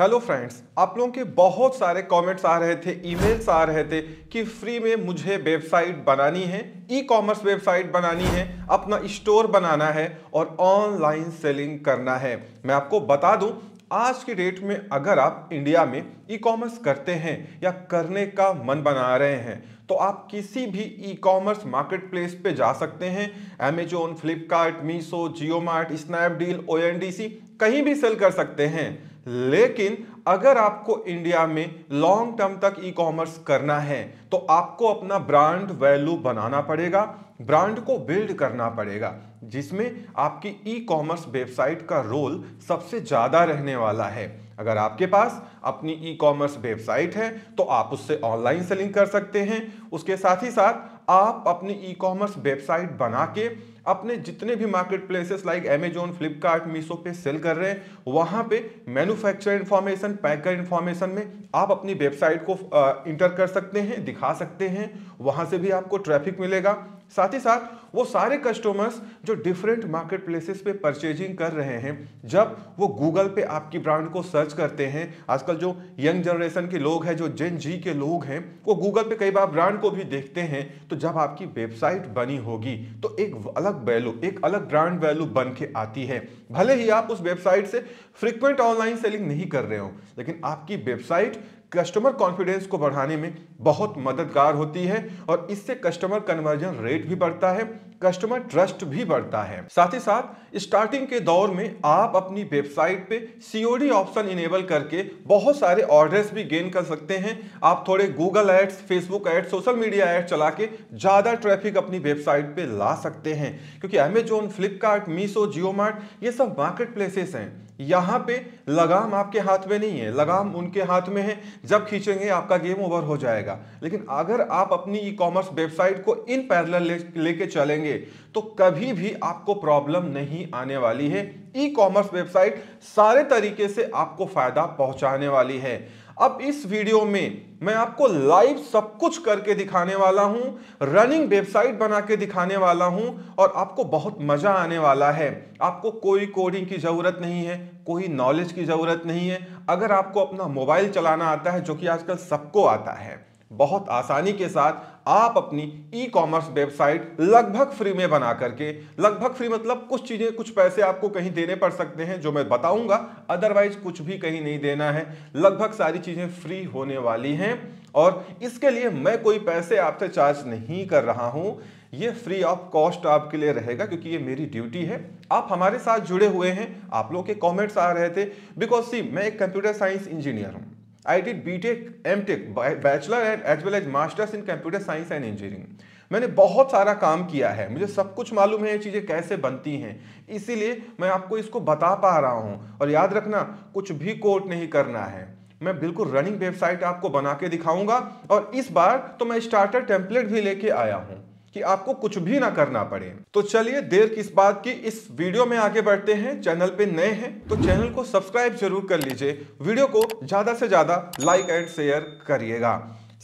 hello friends आप लोगों के बहुत सारे कमेंट्स आ रहे थे ईमेल्स आ रहे थे कि फ्री में मुझे वेबसाइट बनानी है ई कॉमर्स वेबसाइट बनानी है अपना स्टोर बनाना है और ऑनलाइन सेलिंग करना है मैं आपको बता दूं आज की डेट में अगर आप इंडिया में ई कॉमर्स करते हैं या करने का मन बना रहे हैं तो आप किसी भी ई कॉमर्स मार्केट प्लेस पर जा सकते हैं Amazon Flipkart Meesho Jio Mart Snapdeal ओ कहीं भी सेल कर सकते हैं लेकिन अगर आपको इंडिया में लॉन्ग टर्म तक ई कॉमर्स करना है तो आपको अपना ब्रांड वैल्यू बनाना पड़ेगा ब्रांड को बिल्ड करना पड़ेगा जिसमें आपकी ई कॉमर्स वेबसाइट का रोल सबसे ज़्यादा रहने वाला है अगर आपके पास अपनी ई कॉमर्स वेबसाइट है तो आप उससे ऑनलाइन सेलिंग कर सकते हैं उसके साथ ही साथ आप अपनी ई कॉमर्स वेबसाइट बना के अपने जितने भी market places like Amazon Flipkart Meesho पे सेल कर रहे हैं वहाँ पे मैन्युफैक्चर इन्फॉर्मेशन पैकर इन्फॉर्मेशन में आप अपनी वेबसाइट को इंटर कर सकते हैं दिखा सकते हैं वहाँ से भी आपको ट्रैफिक मिलेगा साथ ही साथ वो सारे कस्टमर्स जो डिफरेंट मार्केट प्लेसेस पे परचेजिंग कर रहे हैं जब वो गूगल पे आपकी ब्रांड को सर्च करते हैं आजकल जो यंग जनरेशन के लोग हैं जो जेन जी के लोग हैं वो गूगल पे कई बार ब्रांड को भी देखते हैं तो जब आपकी वेबसाइट बनी होगी तो एक अलग वैल्यू एक अलग ब्रांड वैल्यू बन के आती है भले ही आप उस वेबसाइट से फ्रिक्वेंट ऑनलाइन सेलिंग नहीं कर रहे हो लेकिन आपकी वेबसाइट कस्टमर कॉन्फिडेंस को बढ़ाने में बहुत मददगार होती है और इससे कस्टमर कन्वर्जन रेट भी बढ़ता है कस्टमर ट्रस्ट भी बढ़ता है साथ ही साथ स्टार्टिंग के दौर में आप अपनी वेबसाइट पे सीओडी ऑप्शन इनेबल करके बहुत सारे ऑर्डर्स भी गेन कर सकते हैं आप थोड़े Google ads Facebook ads social media ads चला के ज़्यादा ट्रैफिक अपनी वेबसाइट पे ला सकते हैं क्योंकि अमेजोन फ्लिपकार्ट मीसो जियो ये सब मार्केट प्लेसेस हैं यहां पे लगाम आपके हाथ में नहीं है लगाम उनके हाथ में है जब खींचेंगे आपका गेम ओवर हो जाएगा लेकिन अगर आप अपनी ई कॉमर्स वेबसाइट को इन पैरल लेके ले चलेंगे तो कभी भी आपको प्रॉब्लम नहीं आने वाली है ई कॉमर्स वेबसाइट सारे तरीके से आपको फायदा पहुंचाने वाली है अब इस वीडियो में मैं आपको लाइव सब कुछ करके दिखाने वाला हूं रनिंग वेबसाइट बना के दिखाने वाला हूं और आपको बहुत मज़ा आने वाला है आपको कोई कोडिंग की ज़रूरत नहीं है कोई नॉलेज की ज़रूरत नहीं है अगर आपको अपना मोबाइल चलाना आता है जो कि आजकल सबको आता है बहुत आसानी के साथ आप अपनी ई कॉमर्स वेबसाइट लगभग फ्री में बना करके लगभग फ्री मतलब कुछ चीज़ें कुछ पैसे आपको कहीं देने पड़ सकते हैं जो मैं बताऊंगा अदरवाइज कुछ भी कहीं नहीं देना है लगभग सारी चीज़ें फ्री होने वाली हैं और इसके लिए मैं कोई पैसे आपसे चार्ज नहीं कर रहा हूं ये फ्री ऑफ कॉस्ट आपके लिए रहेगा क्योंकि ये मेरी ड्यूटी है आप हमारे साथ जुड़े हुए हैं आप लोग के कमेंट्स आ रहे थे बिकॉज सी मैं एक कंप्यूटर साइंस इंजीनियर हूँ I did B tech M tech bachelor and as well as masters in computer science and engineering मैंने बहुत सारा काम किया है मुझे सब कुछ मालूम है ये चीज़ें कैसे बनती हैं इसीलिए मैं आपको इसको बता पा रहा हूँ और याद रखना कुछ भी कोट नहीं करना है मैं बिल्कुल रनिंग वेबसाइट आपको बना के दिखाऊंगा और इस बार तो मैं स्टार्टर टेम्पलेट भी लेके आया हूँ कि आपको कुछ भी ना करना पड़े तो चलिए देर किस बात की इस वीडियो में आगे बढ़ते हैं चैनल पे नए हैं तो चैनल को सब्सक्राइब जरूर कर लीजिए वीडियो को ज़्यादा से ज़्यादा लाइक एंड शेयर करिएगा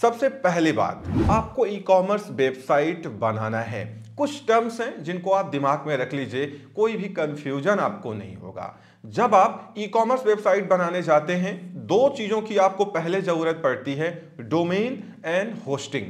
सबसे पहली बात आपको ई कॉमर्स वेबसाइट बनाना है कुछ टर्म्स हैं जिनको आप दिमाग में रख लीजिए कोई भी कंफ्यूजन आपको नहीं होगा जब आप ई कॉमर्स वेबसाइट बनाने जाते हैं दो चीज़ों की आपको पहले ज़रूरत पड़ती है डोमेन एंड होस्टिंग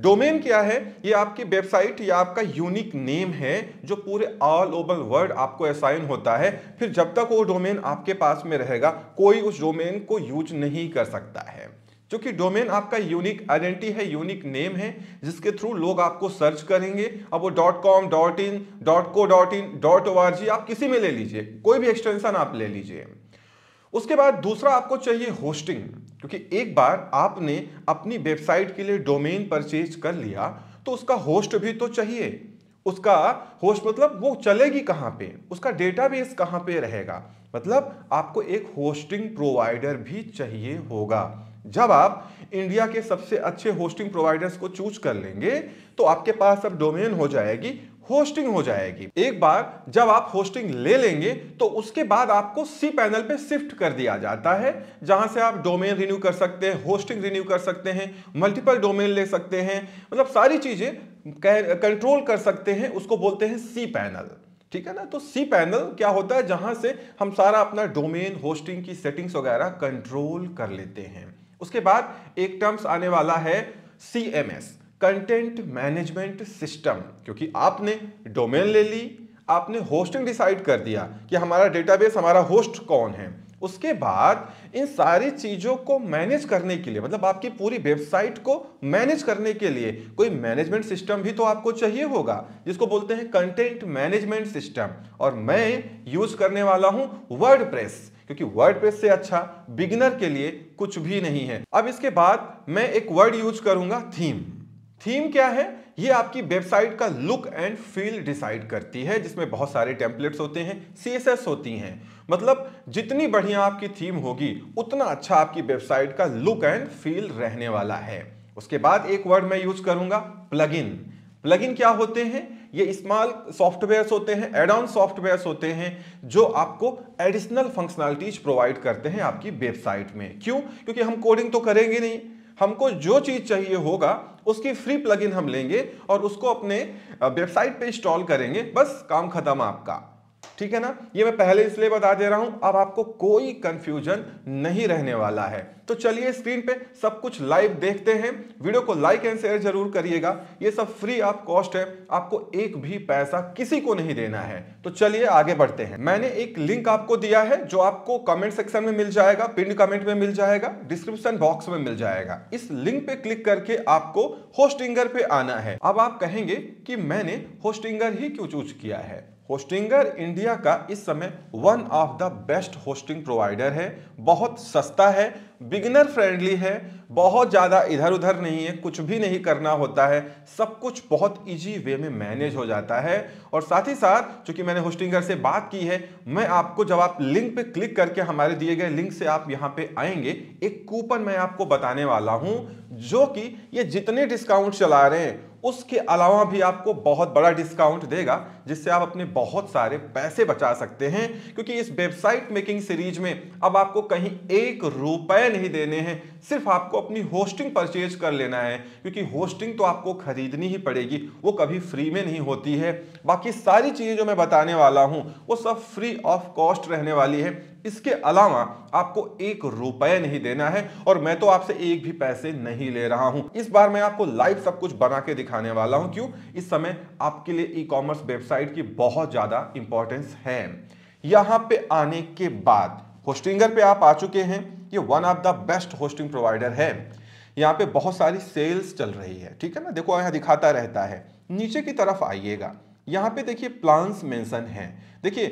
डोमेन क्या है ये आपकी वेबसाइट या आपका यूनिक नेम है जो पूरे ऑल ओवर वर्ल्ड आपको असाइन होता है फिर जब तक वो डोमेन आपके पास में रहेगा कोई उस डोमेन को यूज नहीं कर सकता है क्योंकि डोमेन आपका यूनिक आइडेंटिटी है यूनिक नेम है जिसके थ्रू लोग आपको सर्च करेंगे अब वो dot com dot in dot co dot in dot O R G आप किसी में ले लीजिए कोई भी एक्सटेंशन आप ले लीजिए उसके बाद दूसरा आपको चाहिए होस्टिंग क्योंकि एक बार आपने अपनी वेबसाइट के लिए डोमेन परचेज कर लिया तो उसका होस्ट भी तो चाहिए उसका होस्ट मतलब वो चलेगी कहाँ पे उसका डेटाबेस कहाँ पे रहेगा मतलब आपको एक होस्टिंग प्रोवाइडर भी चाहिए होगा जब आप इंडिया के सबसे अच्छे होस्टिंग प्रोवाइडर्स को चूज कर लेंगे तो आपके पास अब डोमेन हो जाएगी होस्टिंग हो जाएगी एक बार जब आप होस्टिंग ले लेंगे तो उसके बाद आपको सी पैनल पे शिफ्ट कर दिया जाता है जहां से आप डोमेन रिन्यू कर सकते हैं होस्टिंग रिन्यू कर सकते हैं मल्टीपल डोमेन ले सकते हैं मतलब सारी चीजें कंट्रोल कर सकते हैं उसको बोलते हैं सी पैनल ठीक है ना तो सी पैनल क्या होता है जहां से हम सारा अपना डोमेन होस्टिंग की सेटिंग्स वगैरह कंट्रोल कर लेते हैं उसके बाद एक टर्म्स आने वाला है C M S content management system क्योंकि आपने डोमेन ले ली आपने होस्टिंग डिसाइड कर दिया कि हमारा डेटाबेस हमारा होस्ट कौन है उसके बाद इन सारी चीज़ों को मैनेज करने के लिए मतलब आपकी पूरी वेबसाइट को मैनेज करने के लिए कोई मैनेजमेंट सिस्टम भी तो आपको चाहिए होगा जिसको बोलते हैं कंटेंट मैनेजमेंट सिस्टम और मैं यूज़ करने वाला हूँ वर्ड क्योंकि वर्ड से अच्छा बिगिनर के लिए कुछ भी नहीं है अब इसके बाद मैं एक वर्ड यूज करूंगा थीम थीम क्या है ये आपकी वेबसाइट का लुक एंड फील डिसाइड करती है जिसमें बहुत सारे टेम्पलेट्स होते हैं सी होती हैं मतलब जितनी बढ़िया आपकी थीम होगी उतना अच्छा आपकी वेबसाइट का लुक एंड फील रहने वाला है उसके बाद एक वर्ड मैं यूज करूंगा प्लग इन प्लग इन क्या होते हैं ये स्मॉल सॉफ्टवेयर्स होते हैं एड ऑन सॉफ्टवेयर्स होते हैं जो आपको एडिशनल फंक्शनैलिटीज प्रोवाइड करते हैं आपकी वेबसाइट में क्यों क्योंकि हम कोडिंग तो करेंगे नहीं हमको जो चीज़ चाहिए होगा उसकी फ्री प्लगइन हम लेंगे और उसको अपने वेबसाइट पे इंस्टॉल करेंगे बस काम खत्म आपका ठीक है ना ये मैं पहले इसलिए बता दे रहा हूं अब आपको कोई कंफ्यूजन नहीं रहने वाला है तो चलिए स्क्रीन पे सब कुछ लाइव देखते हैं वीडियो को लाइक एंड शेयर जरूर करिएगा ये सब फ्री आप कॉस्ट है आपको एक भी पैसा किसी को नहीं देना है तो चलिए आगे बढ़ते हैं मैंने एक लिंक आपको दिया है जो आपको कमेंट सेक्शन में मिल जाएगा पिंड कमेंट में मिल जाएगा डिस्क्रिप्शन बॉक्स में मिल जाएगा इस लिंक पे क्लिक करके आपको होस्टिंगर पे आना है अब आप कहेंगे कि मैंने होस्टिंगर ही क्यों चूज किया है होस्टिंगर इंडिया का इस समय one of the best hosting provider है बहुत सस्ता है बिगिनर फ्रेंडली है बहुत ज़्यादा इधर उधर नहीं है कुछ भी नहीं करना होता है सब कुछ बहुत इजी वे में मैनेज हो जाता है और साथ ही साथ चूंकि मैंने होस्टिंगर से बात की है मैं आपको जब आप लिंक पे क्लिक करके हमारे दिए गए लिंक से आप यहाँ पे आएंगे एक कूपन मैं आपको बताने वाला हूँ जो कि ये जितने डिस्काउंट चला रहे हैं उसके अलावा भी आपको बहुत बड़ा डिस्काउंट देगा जिससे आप अपने बहुत सारे पैसे बचा सकते हैं क्योंकि इस वेबसाइट मेकिंग सीरीज में अब आपको कहीं एक रुपए नहीं देने हैं सिर्फ आपको अपनी होस्टिंग परचेज कर लेना है क्योंकि होस्टिंग तो आपको खरीदनी ही पड़ेगी वो कभी फ्री में नहीं होती है बाकी सारी चीज़ें जो मैं बताने वाला हूँ वो सब फ्री ऑफ कॉस्ट रहने वाली है इसके अलावा आपको एक रुपए नहीं देना है और मैं तो आपसे एक भी पैसे नहीं ले रहा हूं इस बार मैं आपको लाइव सब कुछ बना के दिखाने वाला हूं क्यों इस समय आपके लिए ई कॉमर्स वेबसाइट की बहुत ज़्यादा इंपॉर्टेंस है यहां पे आने के बाद होस्टिंगर पे आप आ चुके हैं ये one of the best hosting provider है यहाँ पे बहुत सारी सेल्स चल रही है ठीक है ना देखो यहाँ दिखाता रहता है नीचे की तरफ आइएगा यहाँ पे देखिए प्लान्स मेंशन है देखिए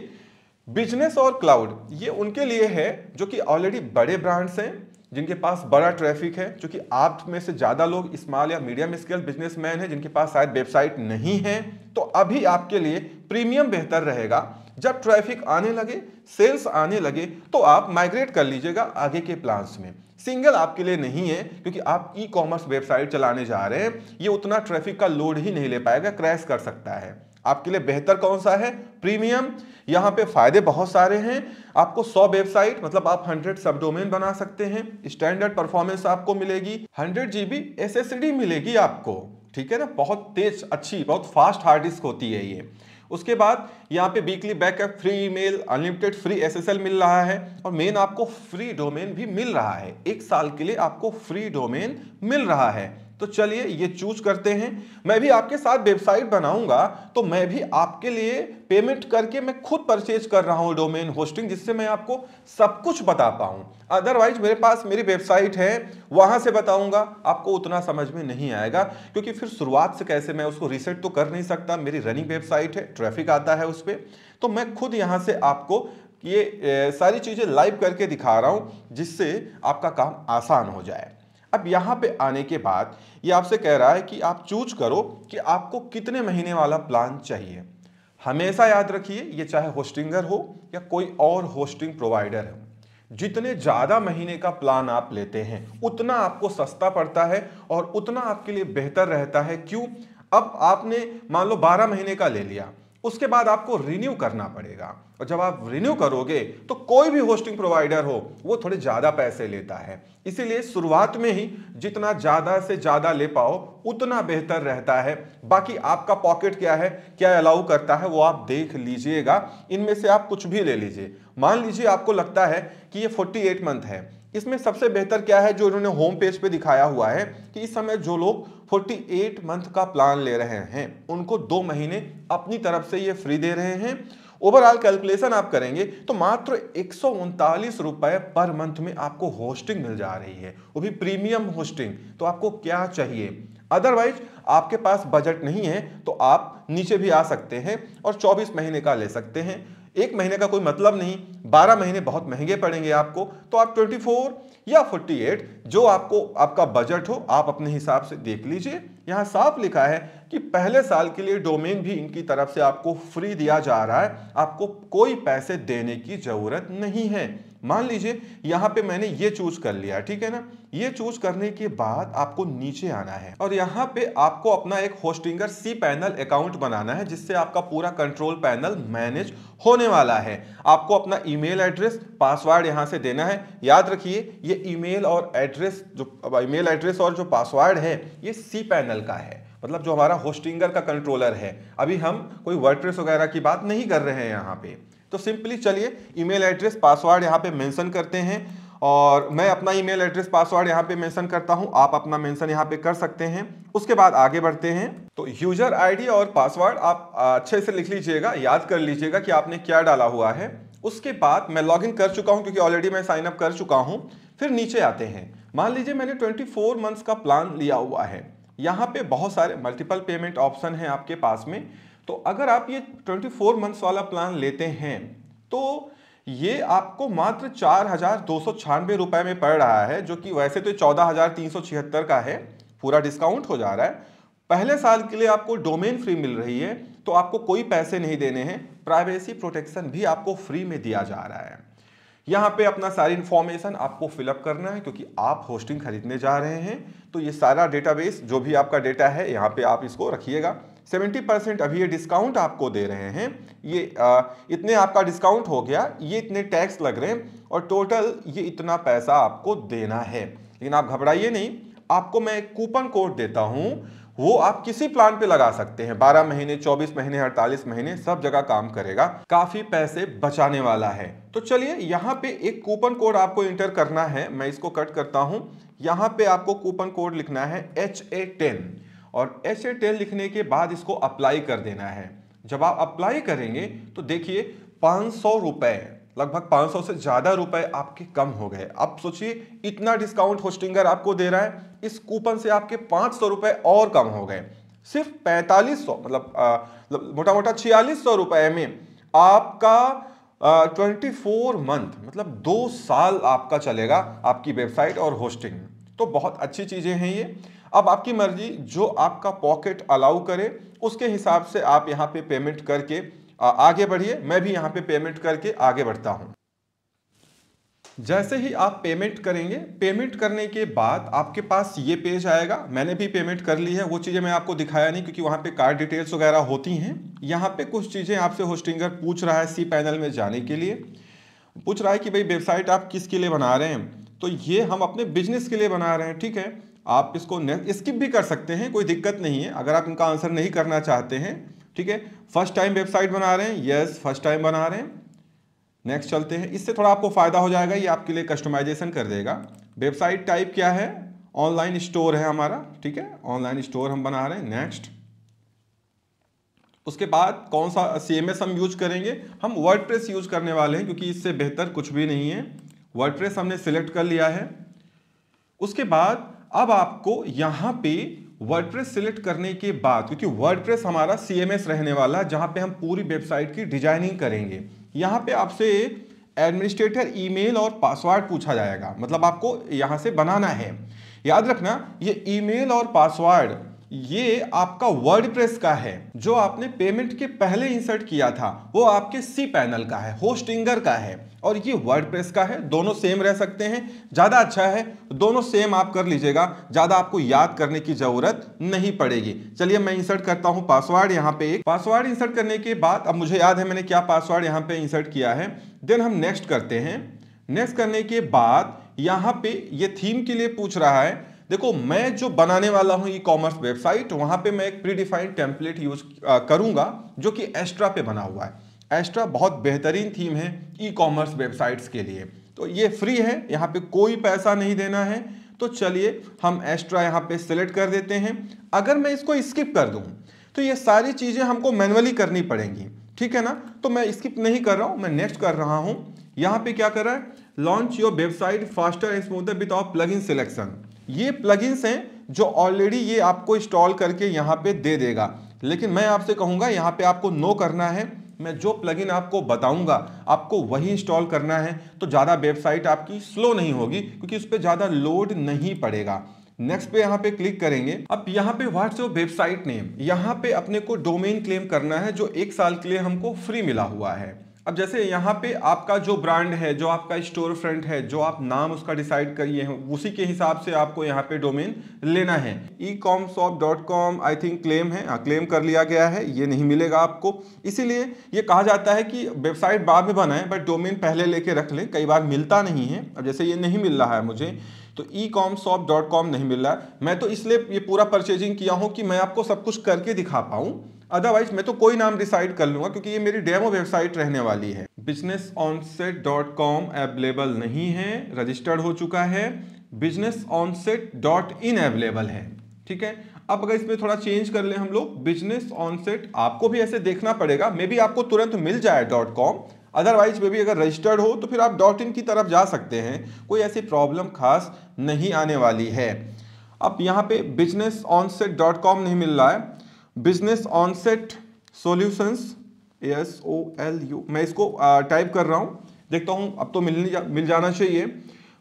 बिजनेस और क्लाउड ये उनके लिए है जो कि ऑलरेडी बड़े ब्रांड्स हैं जिनके पास बड़ा ट्रैफिक है क्योंकि आप में से ज़्यादा लोग स्मॉल या मीडियम स्केल बिजनेसमैन हैं जिनके पास शायद वेबसाइट नहीं है तो अभी आपके लिए प्रीमियम बेहतर रहेगा जब ट्रैफिक आने लगे सेल्स आने लगे तो आप माइग्रेट कर लीजिएगा आगे के प्लान्स में सिंगल आपके लिए नहीं है क्योंकि आप ई कॉमर्स वेबसाइट चलाने जा रहे हैं ये उतना ट्रैफिक का लोड ही नहीं ले पाएगा क्रैश कर सकता है आपके लिए बेहतर कौन सा है प्रीमियम यहाँ पे फायदे बहुत सारे हैं आपको 100 वेबसाइट मतलब आप 100 सब डोमेन बना सकते हैं स्टैंडर्ड परफॉर्मेंस आपको मिलेगी 100 जीबी एसएसडी मिलेगी आपको ठीक है ना बहुत तेज अच्छी बहुत फास्ट हार्ड डिस्क होती है ये उसके बाद यहाँ पे weekly backup free email unlimited free SSL मिल रहा है और मेन आपको फ्री डोमेन भी मिल रहा है एक साल के लिए आपको फ्री डोमेन मिल रहा है तो चलिए ये चूज करते हैं मैं भी आपके साथ वेबसाइट बनाऊंगा तो मैं भी आपके लिए पेमेंट करके मैं खुद परचेज कर रहा हूँ डोमेन होस्टिंग जिससे मैं आपको सब कुछ बता पाऊँ अदरवाइज मेरे पास मेरी वेबसाइट है वहाँ से बताऊँगा आपको उतना समझ में नहीं आएगा क्योंकि फिर शुरुआत से कैसे मैं उसको रिसेट तो कर नहीं सकता मेरी रनिंग वेबसाइट है ट्रैफिक आता है उस पर तो मैं खुद यहाँ से आपको ये सारी चीज़ें लाइव करके दिखा रहा हूँ जिससे आपका काम आसान हो जाए अब यहाँ पे आने के बाद ये आपसे कह रहा है कि आप चूज करो कि आपको कितने महीने वाला प्लान चाहिए हमेशा याद रखिए ये चाहे होस्टिंगर हो या कोई और होस्टिंग प्रोवाइडर हो जितने ज़्यादा महीने का प्लान आप लेते हैं उतना आपको सस्ता पड़ता है और उतना आपके लिए बेहतर रहता है क्यों अब आपने मान लो 12 महीने का ले लिया उसके बाद आपको रिन्यू करना पड़ेगा और जब आप रिन्यू करोगे तो कोई भी होस्टिंग प्रोवाइडर हो वो थोड़े ज़्यादा पैसे लेता है इसीलिए शुरुआत में ही जितना ज़्यादा से ज़्यादा ले पाओ उतना बेहतर रहता है बाकी आपका पॉकेट क्या है क्या अलाउ करता है वो आप देख लीजिएगा इनमें से आप कुछ भी ले लीजिए मान लीजिए आपको लगता है कि ये फोर्टी मंथ है इसमें सबसे बेहतर क्या है जो इन्होंने होम पेज पे दिखाया हुआ है कि इस समय जो लोग 48 मंथ का प्लान ले रहे हैं उनको दो महीने अपनी तरफ से ये फ्री दे रहे हैं ओवरऑल कैलकुलेशन आप करेंगे तो मात्र एक रुपए पर मंथ में आपको होस्टिंग मिल जा रही है वो भी प्रीमियम होस्टिंग तो आपको क्या चाहिए अदरवाइज आपके पास बजट नहीं है तो आप नीचे भी आ सकते हैं और 24 महीने का ले सकते हैं एक महीने का कोई मतलब नहीं बारह महीने बहुत महंगे पड़ेंगे आपको तो आप ट्वेंटी फोर या फोर्टी एट जो आपको आपका बजट हो आप अपने हिसाब से देख लीजिए यहाँ साफ लिखा है कि पहले साल के लिए डोमेन भी इनकी तरफ से आपको फ्री दिया जा रहा है आपको कोई पैसे देने की ज़रूरत नहीं है मान लीजिए यहाँ पे मैंने ये चूज कर लिया ठीक है ना ये चूज करने के बाद आपको नीचे आना है और यहाँ पे आपको अपना एक होस्टिंगर सी पैनल अकाउंट बनाना है जिससे आपका पूरा कंट्रोल पैनल मैनेज होने वाला है आपको अपना ईमेल एड्रेस पासवर्ड यहाँ से देना है याद रखिए ये ईमेल और एड्रेस जो ईमेल एड्रेस और जो पासवर्ड है ये सी पैनल का है मतलब जो हमारा होस्टिंगर का कंट्रोलर है अभी हम कोई वर्ड वगैरह की बात नहीं कर रहे हैं यहाँ पे तो सिंपली चलिए ईमेल एड्रेस पासवर्ड यहाँ पे मेंशन करते हैं और मैं अपना ईमेल एड्रेस पासवर्ड यहाँ पे मेंशन करता हूँ आप अपना मेंशन यहाँ पे कर सकते हैं उसके बाद आगे बढ़ते हैं तो यूजर आईडी और पासवर्ड आप अच्छे से लिख लीजिएगा याद कर लीजिएगा कि आपने क्या डाला हुआ है उसके बाद मैं लॉगिन कर चुका हूँ क्योंकि ऑलरेडी मैं साइनअप कर चुका हूँ फिर नीचे आते हैं मान लीजिए मैंने 24 मंथ्स का प्लान लिया हुआ है यहाँ पे बहुत सारे मल्टीपल पेमेंट ऑप्शन हैं आपके पास में तो अगर आप ये 24 मंथ्स वाला प्लान लेते हैं तो ये आपको मात्र चार हजार दो सौ छियानवे रुपए में पड़ रहा है जो कि वैसे तो चौदह हजार तीन सौ छिहत्तर का है पूरा डिस्काउंट हो जा रहा है पहले साल के लिए आपको डोमेन फ्री मिल रही है तो आपको कोई पैसे नहीं देने हैं प्राइवेसी प्रोटेक्शन भी आपको फ्री में दिया जा रहा है यहाँ पे अपना सारी इन्फॉर्मेशन आपको फिलअप करना है क्योंकि आप होस्टिंग खरीदने जा रहे हैं तो ये सारा डेटाबेस जो भी आपका डेटा है यहाँ पे आप इसको रखिएगा सेवेंटी परसेंट अभी ये डिस्काउंट आपको दे रहे हैं ये आ, इतने आपका डिस्काउंट हो गया ये इतने टैक्स लग रहे हैं और टोटल ये इतना पैसा आपको देना है लेकिन आप घबराइए नहीं आपको मैं कूपन कोड देता हूँ वो आप किसी प्लान पे लगा सकते हैं 12 महीने 24 महीने 48 महीने सब जगह काम करेगा काफ़ी पैसे बचाने वाला है तो चलिए यहाँ पे एक कूपन कोड आपको इंटर करना है मैं इसको कट करता हूँ यहाँ पे आपको कूपन कोड लिखना है एच ए टेन और एस टेल लिखने के बाद इसको अप्लाई कर देना है जब आप अप्लाई करेंगे तो देखिए पाँच सौ लगभग 500 से ज़्यादा रुपए आपके कम हो गए आप सोचिए इतना डिस्काउंट होस्टिंगर आपको दे रहा है इस कूपन से आपके 500 रुपए और कम हो गए सिर्फ 4500 मतलब, मतलब मोटा मोटा छियालीस सौ रुपए में आपका ट्वेंटी फोर मंथ मतलब दो साल आपका चलेगा आपकी वेबसाइट और होस्टिंग तो बहुत अच्छी चीज़ें हैं ये अब आपकी मर्जी जो आपका पॉकेट अलाउ करे उसके हिसाब से आप यहाँ पे पेमेंट करके आगे बढ़िए मैं भी यहाँ पे पेमेंट करके आगे बढ़ता हूँ जैसे ही आप पेमेंट करेंगे पेमेंट करने के बाद आपके पास ये पेज आएगा मैंने भी पेमेंट कर ली है वो चीज़ें मैं आपको दिखाया नहीं क्योंकि वहाँ पे कार्ड डिटेल्स वगैरह होती हैं यहाँ पे कुछ चीज़ें आपसे होस्टिंगर पूछ रहा है सी पैनल में जाने के लिए पूछ रहा है कि भाई वेबसाइट आप किसके लिए बना रहे हैं तो ये हम अपने बिजनेस के लिए बना रहे हैं ठीक है आप इसको स्किप भी कर सकते हैं कोई दिक्कत नहीं है अगर आप इनका आंसर नहीं करना चाहते हैं ठीक है फर्स्ट टाइम वेबसाइट बना रहे हैं यस फर्स्ट टाइम बना रहे हैं नेक्स्ट चलते हैं इससे थोड़ा आपको फ़ायदा हो जाएगा ये आपके लिए कस्टमाइजेशन कर देगा वेबसाइट टाइप क्या है ऑनलाइन स्टोर है हमारा ठीक है ऑनलाइन स्टोर हम बना रहे हैं नेक्स्ट उसके बाद कौन सा सी हम यूज करेंगे हम वर्ड यूज करने वाले हैं क्योंकि इससे बेहतर कुछ भी नहीं है वर्ड हमने सिलेक्ट कर लिया है उसके बाद अब आपको यहाँ पे वर्डप्रेस सिलेक्ट करने के बाद क्योंकि वर्डप्रेस हमारा सीएमएस रहने वाला जहाँ पे हम पूरी वेबसाइट की डिजाइनिंग करेंगे यहाँ पे आपसे एडमिनिस्ट्रेटर ईमेल और पासवर्ड पूछा जाएगा मतलब आपको यहाँ से बनाना है याद रखना ये ईमेल और पासवर्ड ये आपका वर्डप्रेस का है जो आपने पेमेंट के पहले इंसर्ट किया था वो आपके सी पैनल का है होस्टिंगर का है और ये वर्डप्रेस का है दोनों सेम रह सकते हैं ज़्यादा अच्छा है दोनों सेम आप कर लीजिएगा ज़्यादा आपको याद करने की ज़रूरत नहीं पड़ेगी चलिए मैं इंसर्ट करता हूँ पासवर्ड यहाँ पे एक पासवर्ड इंसर्ट करने के बाद अब मुझे याद है मैंने क्या पासवर्ड यहाँ पे इंसर्ट किया है देन हम नेक्स्ट करते हैं नेक्स्ट करने के बाद यहाँ पे ये थीम के लिए पूछ रहा है देखो मैं जो बनाने वाला हूँ ई कॉमर्स वेबसाइट वहाँ पे मैं एक प्रीडिफाइंड टेम्पलेट यूज करूंगा जो कि एस्ट्रा पे बना हुआ है एस्ट्रा बहुत बेहतरीन थीम है ई कॉमर्स वेबसाइट्स के लिए तो ये फ्री है यहाँ पे कोई पैसा नहीं देना है तो चलिए हम एस्ट्रा यहाँ पे सिलेक्ट कर देते हैं अगर मैं इसको स्किप कर दूँ तो ये सारी चीज़ें हमको मैनुअली करनी पड़ेंगी ठीक है ना तो मैं स्किप नहीं कर रहा हूँ मैं नेक्स्ट कर रहा हूँ यहाँ पे क्या कर रहा है launch your website faster and smoother with off plugin selection ये प्लगइन्स हैं जो ऑलरेडी ये आपको इंस्टॉल करके यहाँ पे दे देगा लेकिन मैं आपसे कहूँगा यहाँ पे आपको नो करना है मैं जो प्लगइन आपको बताऊंगा आपको वही इंस्टॉल करना है तो ज़्यादा वेबसाइट आपकी स्लो नहीं होगी क्योंकि उस पर ज़्यादा लोड नहीं पड़ेगा नेक्स्ट पे यहाँ पे क्लिक करेंगे अब यहाँ पे व्हाट्सएप वेबसाइट नेम यहाँ पे अपने को डोमेन क्लेम करना है जो एक साल के लिए हमको फ्री मिला हुआ है अब जैसे यहाँ पे आपका जो ब्रांड है जो आपका स्टोर फ्रंट है जो आप नाम उसका डिसाइड करिए उसी के हिसाब से आपको यहाँ पे डोमेन लेना है e com shop dot com I think claim है क्लेम हाँ, कर लिया गया है ये नहीं मिलेगा आपको इसीलिए ये कहा जाता है कि वेबसाइट बाद में बनाएं बट डोमेन पहले लेके रख लें कई बार मिलता नहीं है अब जैसे ये नहीं मिल रहा है मुझे तो e com shop dot com नहीं मिल रहा है मैं तो इसलिए ये पूरा परचेजिंग किया हूँ कि मैं आपको सब कुछ करके दिखा पाऊँ अदरवाइज मैं तो कोई नाम डिसाइड कर लूंगा क्योंकि ये मेरी डेमो वेबसाइट रहने वाली है business onset dot com available नहीं है रजिस्टर्ड हो चुका है business onset dot in available है ठीक है अब अगर इसमें थोड़ा चेंज कर लें हम लोग बिजनेस ऑनसेट आपको भी ऐसे देखना पड़ेगा मे बी आपको तुरंत मिल जाए डॉट कॉम अदरवाइज मे भी अगर रजिस्टर्ड हो तो फिर आप डॉट इन की तरफ जा सकते हैं कोई ऐसी प्रॉब्लम खास नहीं आने वाली है अब यहाँ पे business on set dot com नहीं मिल रहा है business onset solutions S O L U मैं इसको टाइप कर रहा हूं देखता हूं अब तो मिलने जा, मिल जाना चाहिए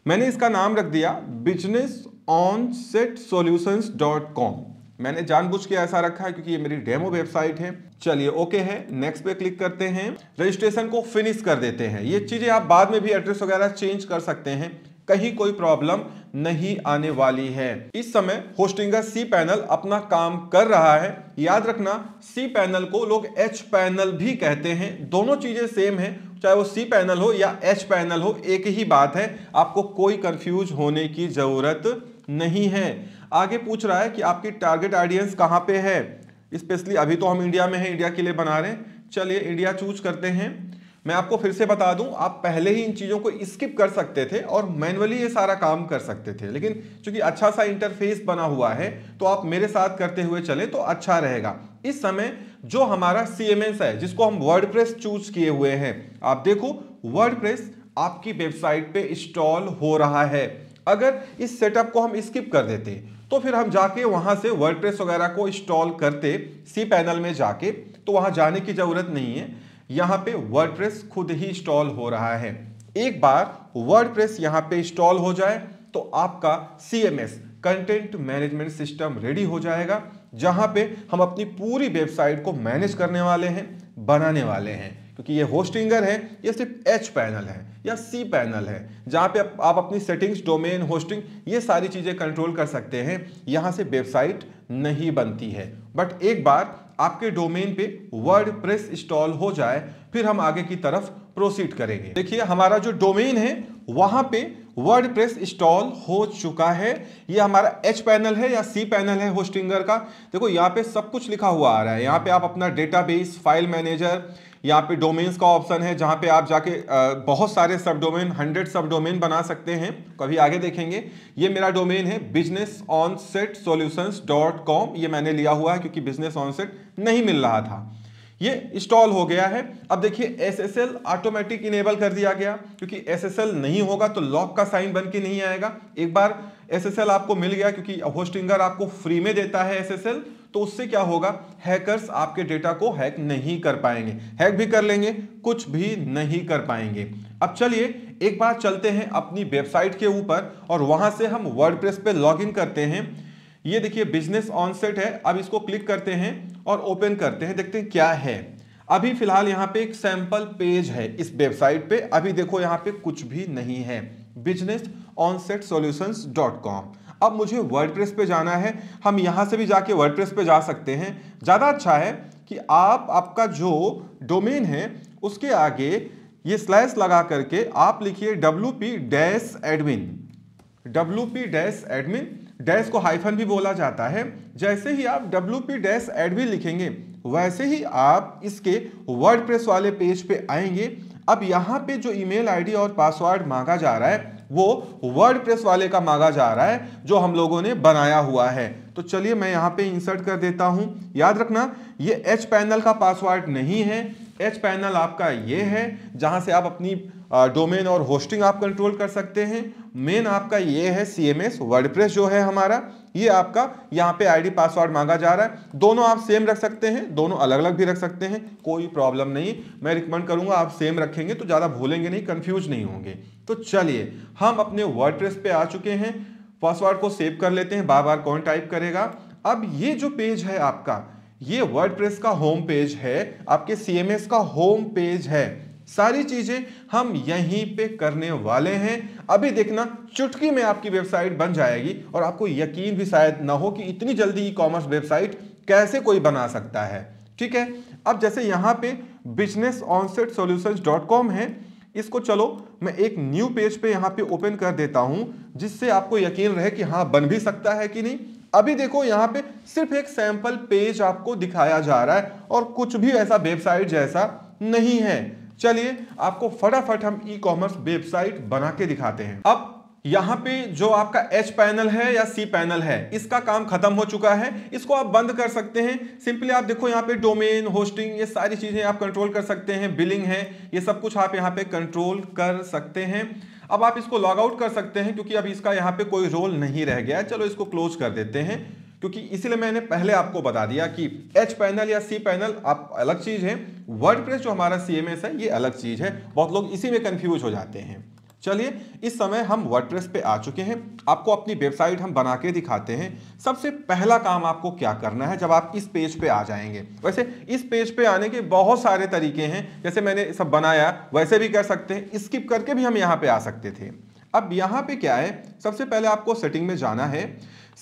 मैंने इसका नाम रख दिया business on set solutions dot com मैंने जानबूझ के ऐसा रखा है क्योंकि ये मेरी डेमो वेबसाइट है चलिए ओके है नेक्स्ट पे क्लिक करते हैं रजिस्ट्रेशन को फिनिश कर देते हैं ये चीज़ें आप बाद में भी एड्रेस वगैरह चेंज कर सकते हैं कहीं कोई प्रॉब्लम नहीं आने वाली है इस समय होस्टिंगा सी पैनल अपना काम कर रहा है याद रखना सी पैनल को लोग एच पैनल भी कहते हैं दोनों चीजें सेम है चाहे वो सी पैनल हो या एच पैनल हो एक ही बात है आपको कोई कंफ्यूज होने की जरूरत नहीं है आगे पूछ रहा है कि आपकी टारगेट ऑडियंस कहाँ पे है स्पेशली अभी तो हम इंडिया में हैं इंडिया के लिए बना रहे हैं चलिए इंडिया चूज करते हैं मैं आपको फिर से बता दूं आप पहले ही इन चीज़ों को स्किप कर सकते थे और मैन्युअली ये सारा काम कर सकते थे लेकिन चूंकि अच्छा सा इंटरफेस बना हुआ है तो आप मेरे साथ करते हुए चले तो अच्छा रहेगा इस समय जो हमारा सी है जिसको हम वर्ड चूज किए हुए हैं आप देखो वर्ड आपकी वेबसाइट पर इंस्टॉल हो रहा है अगर इस सेटअप को हम स्किप कर देते तो फिर हम जाके वहाँ से वर्ड वगैरह को इंस्टॉल करते सी पैनल में जाके तो वहाँ जाने की ज़रूरत नहीं है यहाँ पे वर्डप्रेस खुद ही इंस्टॉल हो रहा है एक बार वर्डप्रेस यहाँ पे इंस्टॉल हो जाए तो आपका CMS content management system ready हो जाएगा जहाँ पे हम अपनी पूरी वेबसाइट को मैनेज करने वाले हैं बनाने वाले हैं क्योंकि ये होस्टिंगर है ये सिर्फ एच पैनल है या सी पैनल है जहाँ पे आप, आप अपनी सेटिंग्स डोमेन होस्टिंग ये सारी चीज़ें कंट्रोल कर सकते हैं यहाँ से वेबसाइट नहीं बनती है बट एक बार आपके डोमेन पे वर्ड प्रेस इंस्टॉल हो जाए फिर हम आगे की तरफ प्रोसीड करेंगे देखिए हमारा जो डोमेन है वहां पे वर्ड प्रेस इंस्टॉल हो चुका है ये हमारा एच पैनल है या सी पैनल है होस्टिंगर का देखो यहाँ पे सब कुछ लिखा हुआ आ रहा है यहाँ पे आप अपना डेटाबेस फाइल मैनेजर यहाँ पे डोमेन्स का ऑप्शन है जहाँ पे आप जाके बहुत सारे सब डोमेन हंड्रेड सब डोमेन बना सकते हैं कभी आगे देखेंगे ये मेरा डोमेन है business on set solutions dot com ये मैंने लिया हुआ है क्योंकि बिजनेस ऑन सेट नहीं मिल रहा था ये इंस्टॉल हो गया है अब देखिए S S L automatic enable कर दिया गया क्योंकि एस एस एल नहीं होगा तो लॉक का साइन बन के नहीं आएगा एक बार एस एस एल आपको मिल गया क्योंकि होस्टिंगर आपको फ्री में देता है एस एस एल तो उससे क्या होगा हैकर्स आपके डेटा को हैक नहीं कर पाएंगे हैक भी कर लेंगे कुछ भी नहीं कर पाएंगे अब चलिए एक बार चलते हैं अपनी वेबसाइट के ऊपर और वहां से हम वर्डप्रेस पे लॉगिन करते हैं ये देखिए बिजनेस ऑनसेट है अब इसको क्लिक करते हैं और ओपन करते हैं देखते हैं क्या है अभी फिलहाल यहाँ पे एक सैंपल पेज है इस वेबसाइट पे अभी देखो यहाँ पे कुछ भी नहीं है business onset solution dot com अब मुझे प्रेस पे जाना है हम यहाँ से भी जाके प्रेस पे जा सकते हैं ज़्यादा अच्छा है कि आप आपका जो डोमेन है उसके आगे ये स्लैश लगा करके आप लिखिए W P dash admin W P dash admin dash को हाइफन भी बोला जाता है जैसे ही आप डब्ल्यू पी डैश एडमिन लिखेंगे वैसे ही आप इसके प्रेस वाले पेज पे आएंगे अब यहाँ पे जो ईमेल आईडी और पासवर्ड मांगा जा रहा है वो वर्ड प्रेस वाले का मांगा जा रहा है जो हम लोगों ने बनाया हुआ है तो चलिए मैं यहाँ पे इंसर्ट कर देता हूँ याद रखना ये एच पैनल का पासवर्ड नहीं है एच पैनल आपका ये है जहाँ से आप अपनी डोमेन और होस्टिंग आप कंट्रोल कर सकते हैं मेन आपका ये है C M S WordPress जो है हमारा ये आपका यहाँ पे आईडी पासवर्ड मांगा जा रहा है दोनों आप सेम रख सकते हैं दोनों अलग अलग भी रख सकते हैं कोई प्रॉब्लम नहीं मैं रिकमेंड करूँगा आप सेम रखेंगे तो ज़्यादा भूलेंगे नहीं कन्फ्यूज नहीं होंगे तो चलिए हम अपने वर्ड पे आ चुके हैं पासवर्ड को सेव कर लेते हैं बार बार कौन टाइप करेगा अब ये जो पेज है आपका ये वर्ड का होम पेज है आपके सी का होम पेज है सारी चीजें हम यहीं पे करने वाले हैं अभी देखना चुटकी में आपकी वेबसाइट बन जाएगी और आपको यकीन भी शायद ना हो कि इतनी जल्दी ई कॉमर्स वेबसाइट कैसे कोई बना सकता है ठीक है अब जैसे यहाँ पे business onset solution dot com है इसको चलो मैं एक न्यू पेज पे यहाँ पे ओपन कर देता हूँ जिससे आपको यकीन रहे कि हाँ बन भी सकता है कि नहीं अभी देखो यहाँ पे सिर्फ एक सैंपल पेज आपको दिखाया जा रहा है और कुछ भी ऐसा वेबसाइट जैसा नहीं है चलिए आपको फटाफट हम ई कॉमर्स वेबसाइट बना के दिखाते हैं अब यहाँ पे जो आपका एच पैनल है या सी पैनल है इसका काम खत्म हो चुका है इसको आप बंद कर सकते हैं सिंपली आप देखो यहाँ पे डोमेन होस्टिंग ये सारी चीज़ें आप कंट्रोल कर सकते हैं बिलिंग है ये सब कुछ आप यहाँ पे कंट्रोल कर सकते हैं अब आप इसको लॉग आउट कर सकते हैं क्योंकि अब इसका यहाँ पे कोई रोल नहीं रह गया चलो इसको क्लोज कर देते हैं क्योंकि इसलिए मैंने पहले आपको बता दिया कि एच पैनल या सी पैनल आप अलग चीज़ है वर्ड जो हमारा सी है ये अलग चीज़ है बहुत लोग इसी में कन्फ्यूज हो जाते हैं चलिए इस समय हम वर्डप्रेस पे आ चुके हैं आपको अपनी वेबसाइट हम बना के दिखाते हैं सबसे पहला काम आपको क्या करना है जब आप इस पेज पे आ जाएंगे वैसे इस पेज पे आने के बहुत सारे तरीके हैं जैसे मैंने सब बनाया वैसे भी कर सकते हैं स्किप करके भी हम यहाँ पे आ सकते थे अब यहाँ पे क्या है सबसे पहले आपको सेटिंग में जाना है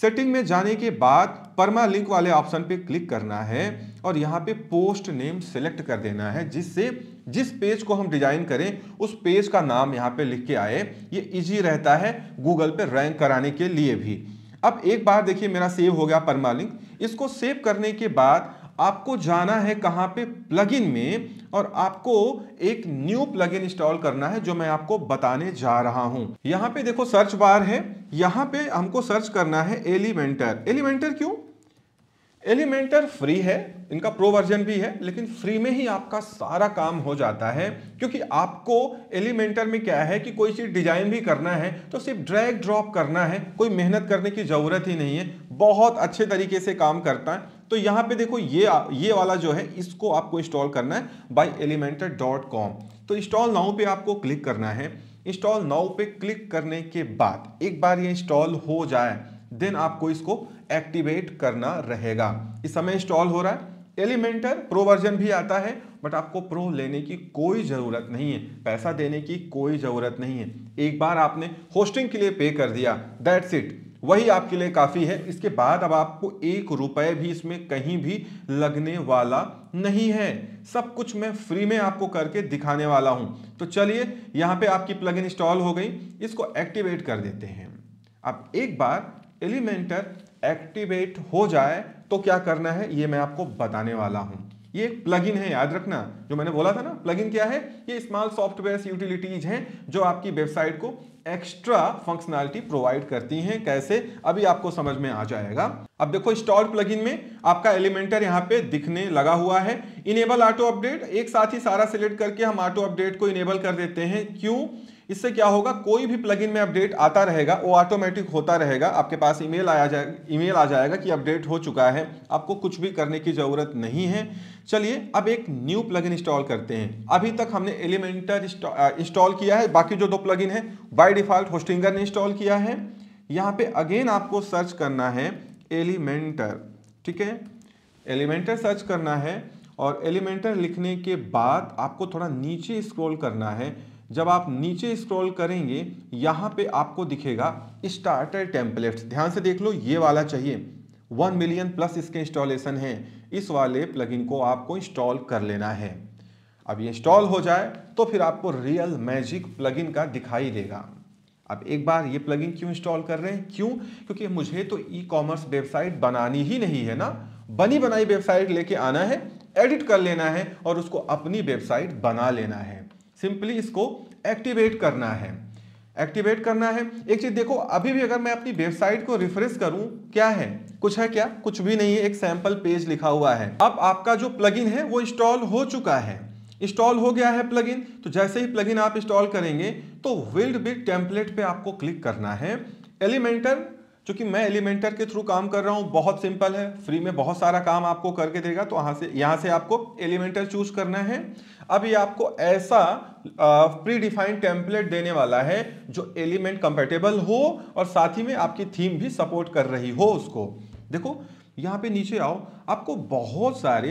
सेटिंग में जाने के बाद परमा लिंक वाले ऑप्शन पे क्लिक करना है और यहाँ पे पोस्ट नेम सेलेक्ट कर देना है जिससे जिस पेज को हम डिजाइन करें उस पेज का नाम यहाँ पे लिख के आए ये इजी रहता है गूगल पे रैंक कराने के लिए भी अब एक बार देखिए मेरा सेव हो गया परमा लिंक इसको सेव करने के बाद आपको जाना है कहाँ पे प्लगइन में और आपको एक न्यू प्लगइन इंस्टॉल करना है जो मैं आपको बताने जा रहा हूँ यहाँ पे देखो सर्च बार है यहाँ पे हमको सर्च करना है एलिमेंटर एलिमेंटर क्यों एलिमेंटर फ्री है इनका प्रो वर्जन भी है लेकिन फ्री में ही आपका सारा काम हो जाता है क्योंकि आपको एलिमेंटर में क्या है कि कोई चीज़ डिजाइन भी करना है तो सिर्फ ड्रैग ड्रॉप करना है कोई मेहनत करने की ज़रूरत ही नहीं है बहुत अच्छे तरीके से काम करता है तो यहां पे देखो ये ये वाला जो है इसको आपको इंस्टॉल करना है बाई एलिमेंटर डॉट कॉम तो इंस्टॉल नाउ पे आपको क्लिक करना है इंस्टॉल नाउ पे क्लिक करने के बाद एक बार ये इंस्टॉल हो जाए देन आपको इसको एक्टिवेट करना रहेगा इस समय इंस्टॉल हो रहा है एलिमेंटर प्रो वर्जन भी आता है बट आपको प्रो लेने की कोई ज़रूरत नहीं है पैसा देने की कोई ज़रूरत नहीं है एक बार आपने होस्टिंग के लिए पे कर दिया दैट्स इट वही आपके लिए काफ़ी है इसके बाद अब आपको एक रुपए भी इसमें कहीं भी लगने वाला नहीं है सब कुछ मैं फ्री में आपको करके दिखाने वाला हूं तो चलिए यहां पे आपकी प्लग इंस्टॉल हो गई इसको एक्टिवेट कर देते हैं अब एक बार एलिमेंटर एक्टिवेट हो जाए तो क्या करना है ये मैं आपको बताने वाला हूं ये एक प्लगइन है याद रखना जो मैंने बोला था ना प्लगइन क्या है ये स्मॉल सॉफ्टवेयर यूटिलिटीज हैं जो आपकी वेबसाइट को एक्स्ट्रा फंक्शनैलिटी प्रोवाइड करती हैं कैसे अभी आपको समझ में आ जाएगा अब देखो स्टॉल प्लगइन में आपका एलिमेंटर यहाँ पे दिखने लगा हुआ है इनेबल ऑटो अपडेट एक साथ ही सारा सिलेक्ट करके हम ऑटो अपडेट को इनेबल कर देते हैं क्यों इससे क्या होगा कोई भी प्लगइन में अपडेट आता रहेगा वो ऑटोमेटिक होता रहेगा आपके पास ईमेल आया जाए ईमेल आ जाएगा कि अपडेट हो चुका है आपको कुछ भी करने की ज़रूरत नहीं है चलिए अब एक न्यू प्लगइन इंस्टॉल करते हैं अभी तक हमने एलिमेंटर इंस्टॉल किया है बाकी जो दो प्लग है बाई डिफ़ॉल्ट होस्टिंगर ने इंस्टॉल किया है यहाँ पे अगेन आपको सर्च करना है एलिमेंटर ठीक है एलिमेंटर सर्च करना है और एलिमेंटर लिखने के बाद आपको थोड़ा नीचे स्क्रॉल करना है जब आप नीचे स्क्रॉल करेंगे यहाँ पे आपको दिखेगा स्टार्टर टेम्पलेट्स ध्यान से देख लो ये वाला चाहिए वन मिलियन प्लस इसके इंस्टॉलेशन है इस वाले प्लगइन को आपको इंस्टॉल कर लेना है अब ये इंस्टॉल हो जाए तो फिर आपको रियल मैजिक प्लगइन का दिखाई देगा अब एक बार ये प्लगइन क्यों इंस्टॉल कर रहे हैं क्यों क्योंकि मुझे तो ई कॉमर्स वेबसाइट बनानी ही नहीं है ना बनी बनाई वेबसाइट लेके आना है एडिट कर लेना है और उसको अपनी वेबसाइट बना लेना है सिंपली इसको एक्टिवेट करना है एक्टिवेट करना है एक चीज़ देखो अभी भी अगर मैं अपनी वेबसाइट को रिफ्रेश करूं क्या है कुछ है क्या कुछ भी नहीं है एक सैंपल पेज लिखा हुआ है अब आपका जो प्लगइन है वो इंस्टॉल हो चुका है इंस्टॉल हो गया है प्लगइन तो जैसे ही प्लगइन आप इंस्टॉल करेंगे तो विल्ड बिग टेम्पलेट पे आपको क्लिक करना है एलिमेंटर चूंकि मैं एलिमेंटर के थ्रू काम कर रहा हूँ बहुत सिंपल है फ्री में बहुत सारा काम आपको करके देगा तो यहां से यहाँ से आपको एलिमेंटर चूज करना है अब ये आपको ऐसा प्री डिफाइंड टेम्पलेट देने वाला है जो एलिमेंट कंपेटेबल हो और साथ ही में आपकी थीम भी सपोर्ट कर रही हो उसको देखो यहाँ पे नीचे आओ आपको बहुत सारे